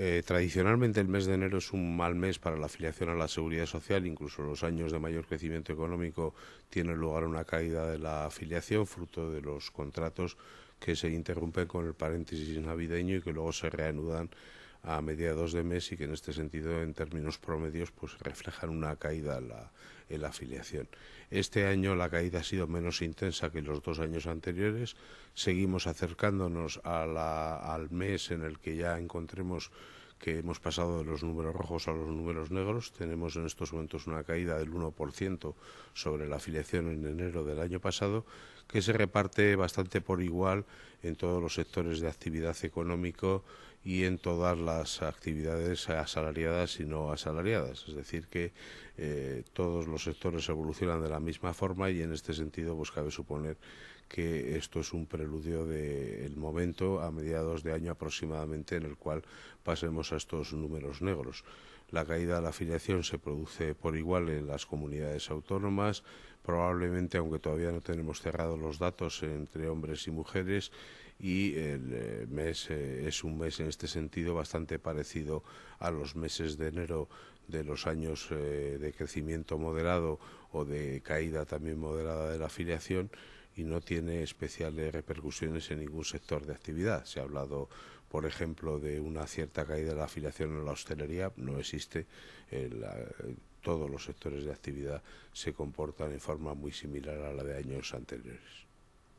Eh, tradicionalmente el mes de enero es un mal mes para la afiliación a la seguridad social, incluso los años de mayor crecimiento económico tiene lugar una caída de la afiliación, fruto de los contratos que se interrumpen con el paréntesis navideño y que luego se reanudan a mediados de mes y que en este sentido, en términos promedios, pues reflejan una caída en la, afiliación. Este año la caída ha sido menos intensa que los dos años anteriores. Seguimos acercándonos al mes en el que ya encontremos que hemos pasado de los números rojos a los números negros. Tenemos en estos momentos una caída del 1% sobre la afiliación en enero del año pasado, que se reparte bastante por igual en todos los sectores de actividad económico y en todas las actividades asalariadas y no asalariadas. Es decir, que eh, todos los sectores evolucionan de la misma forma y en este sentido pues, cabe suponer que esto es un preludio del momento a mediados de año aproximadamente en el cual pasemos a estos números negros. La caída de la afiliación se produce por igual en las comunidades autónomas, probablemente, aunque todavía no tenemos cerrados los datos entre hombres y mujeres, y el eh, mes eh, es un mes en este sentido bastante parecido a los meses de enero de los años eh, de crecimiento moderado o de caída también moderada de la afiliación y no tiene especiales repercusiones en ningún sector de actividad. Se ha hablado, por ejemplo, de una cierta caída de la afiliación en la hostelería, no existe. todos los sectores de actividad se comportan en forma muy similar a la de años anteriores.